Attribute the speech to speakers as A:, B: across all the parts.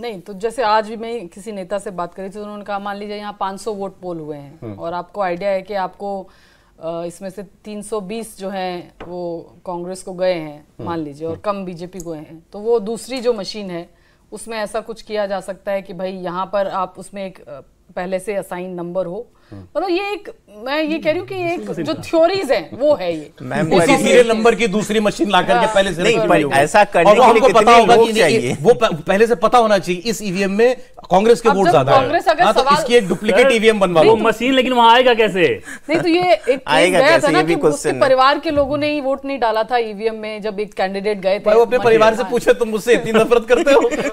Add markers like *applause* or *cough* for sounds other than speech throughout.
A: नहीं तो जैसे आज भी मैं किसी नेता से बात करी थी तो उन्होंने कहा मान लीजिए यहाँ 500 वोट पोल हुए हैं हम्म। और आपको आइडिया है कि आपको इसमें से 320 जो हैं वो कांग्रेस को गए हैं हम्म। मान लीजिए और हम्म। कम बीजेपी को हैं तो वो दूसरी जो मशीन है उसमें ऐसा कुछ किया जा सकता है कि भाई यहाँ पर आप उसमें एक पहले से असाइन नंबर हो हम्म। मतलब ये एक मैं ये कह रही हूँ कि एक जो थ्योरीज हैं वो है ये मैम उसी सीरियल
B: नंबर की दूसरी मशीन ला करके हाँ। पहले से नहीं पर ऐसा करने के लिए पता होगा कि वो पहले से पता होना चाहिए इस ईवीएम e में कांग्रेस के वोट ज्यादा है हाँ तो इसकी एक डुप्लीकेट ईवीएम e बनवा लो मशीन तो लेकिन वहां आएगा कैसे नहीं तो
A: ये एक *laughs* गया था ना कि उसके परिवार के लोगों ने ही वोट नहीं डाला था ईवीएम e में जब एक कैंडिडेट गए थे वो अपने परिवार से
B: पूछे तुम मुझसे इतनी नफरत करते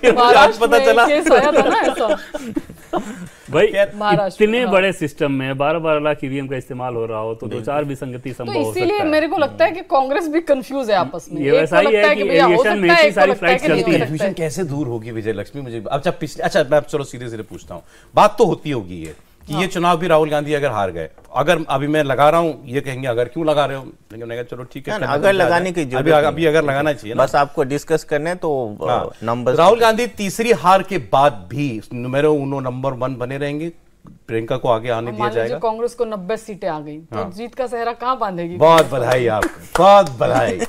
B: हो *laughs* आज पता चला *laughs* भाई इतने हाँ। बड़े सिस्टम में बारह बारह लाख ईवीएम e का इस्तेमाल हो रहा हो तो दो चार विसंगति तो संभव तो इसीलिए
A: मेरे को लगता है कि कांग्रेस भी कंफ्यूज है आपस में ये वैसा ही है कि एविएशन में इतनी सारी फ्लाइट चलती है कंफ्यूजन
B: कैसे दूर होगी विजय लक्ष्मी मुझे अच्छा पिछले अच्छा मैं चलो सीधे सीधे पूछता हूँ बात तो होती होगी ये कि ये हाँ। चुनाव भी राहुल गांधी अगर हार गए अगर अभी मैं लगा रहा हूँ ये कहेंगे अगर क्यों लगा रहे हो लेकिन मैंने कहा चलो ठीक है अगर लगाने की अभी अभी अगर लगाना चाहिए बस आपको डिस्कस करने तो नंबर हाँ। uh, राहुल गांधी तीसरी हार के बाद भी मेरे उन्होंने नंबर वन बने रहेंगे प्रियंका को आगे आने दिया जाएगा
A: कांग्रेस को नब्बे सीटें आ गई तो हाँ। जीत का सहरा कहाँ बांधेगी बहुत बधाई
B: आप बहुत बधाई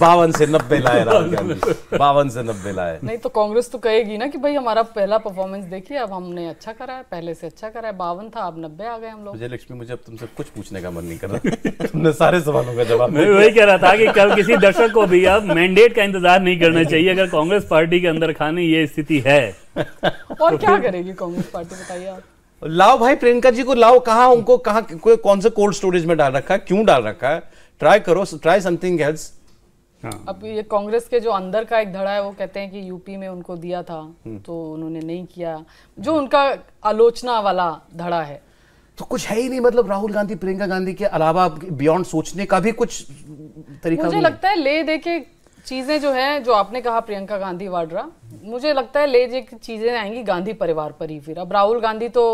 B: बावन से नब्बे लाए राहुल गांधी बावन से नब्बे लाए
A: नहीं तो कांग्रेस तो कहेगी ना कि भाई हमारा पहला परफॉर्मेंस देखिए अब हमने अच्छा करा है पहले से अच्छा करा है बावन था अब
B: नब्बे आ गए हम लोग लक्ष्मी मुझे अब तुमसे कुछ पूछने का मन नहीं कर रहा तुमने सारे सवालों का जवाब मैं वही कह रहा था कि कल किसी दर्शक को भी अब मैंडेट का इंतजार नहीं करना चाहिए अगर कांग्रेस पार्टी के अंदर खाने ये स्थिति है
A: और क्या करेगी कांग्रेस पार्टी बताइए आप
B: लाओ भाई प्रियंका जी को लाओ कहा उनको कहा कौन से कोल्ड स्टोरेज में डाल रखा है क्यों डाल रखा है ट्राई करो ट्राई समथिंग एल्स
A: अब ये कांग्रेस के जो अंदर का एक धड़ा है वो कहते हैं कि यूपी में उनको दिया था हम्म। तो उन्होंने नहीं किया जो उनका आलोचना वाला धड़ा है
B: तो कुछ है ही नहीं मतलब राहुल गांधी प्रियंका गांधी के अलावा बियॉन्ड सोचने का भी कुछ तरीका मुझे लगता
A: है ले दे के चीज़ें जो हैं जो आपने कहा प्रियंका गांधी वाड्रा मुझे लगता है ले जे चीज़ें आएंगी गांधी परिवार पर ही फिर अब राहुल गांधी तो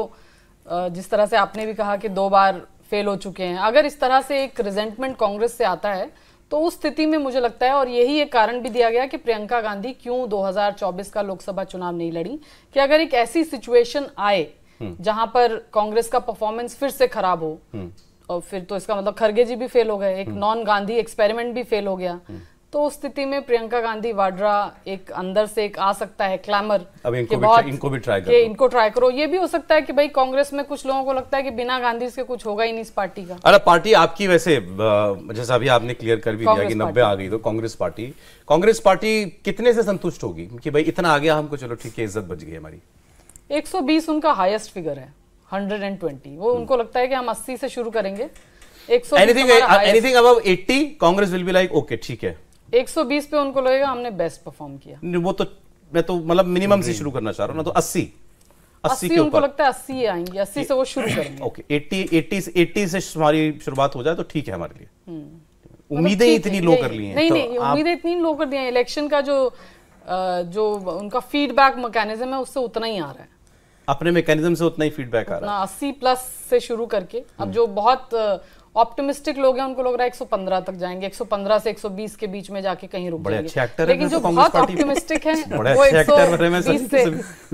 A: जिस तरह से आपने भी कहा कि दो बार फेल हो चुके हैं अगर इस तरह से एक रिजेंटमेंट कांग्रेस से आता है तो उस स्थिति में मुझे लगता है और यही एक कारण भी दिया गया कि प्रियंका गांधी क्यों 2024 का लोकसभा चुनाव नहीं लड़ी कि अगर एक ऐसी सिचुएशन आए हम्म। जहां पर कांग्रेस का परफॉर्मेंस फिर से खराब हो हम्म। और फिर तो इसका मतलब खरगे जी भी फेल हो गए एक नॉन गांधी एक्सपेरिमेंट भी फेल हो गया हम्म। तो उस स्थिति में प्रियंका गांधी वाड्रा एक अंदर से एक आ सकता है क्लैमर अब इनको भी, इनको
B: भी ट्राई करो इनको
A: ट्राई करो ये भी हो सकता है कि भाई कांग्रेस में कुछ लोगों को लगता है कि बिना गांधी से कुछ होगा ही नहीं इस पार्टी का
B: अरे पार्टी आपकी वैसे जैसा अभी आपने क्लियर कर भी दिया कि नब्बे आ गई तो कांग्रेस पार्टी कांग्रेस पार्टी कितने से संतुष्ट होगी कि भाई इतना आ गया हमको चलो ठीक है इज्जत बच गई
A: हमारी बीस उनका हाईएस्ट फिगर है हंड्रेड एंड ट्वेंटी वो उनको लगता है कि हम अस्सी से शुरू करेंगे एनीथिंग एनीथिंग अब
B: eighty Congress will be like okay ठीक है
A: 120 पे उनको लगेगा हमने बेस्ट परफॉर्म
B: किया वो तो मैं तो मतलब मिनिमम से शुरू करना चाह रहा हूँ ना तो 80 अस्सी उनको लगता
A: है अस्सी आएंगे अस्सी से वो शुरू करेंगे
B: ओके एट्टी एट्टी एट्टी से हमारी शुरुआत हो जाए तो ठीक है हमारे लिए हम्म। उम्मीदें मतलब इतनी लो कर ली हैं नहीं तो नहीं उम्मीदें
A: इतनी लो कर दी हैं इलेक्शन का जो जो उनका फीडबैक मैकेनिज्म है उससे उतना ही आ रहा है
B: अपने मैकेनिज्म से उतना ही फीडबैक आ
A: रहा है अस्सी प्लस से शुरू करके अब हम्म। जो बहुत ऑप्टिमिस्टिक लोग हैं उनको लग रहा है 115 तक जाएंगे 115 से 120 के बीच में जाके कहीं रुक जाएंगे लेकिन जो तो बहुत ऑप्टिमिस्टिक है वो 120 से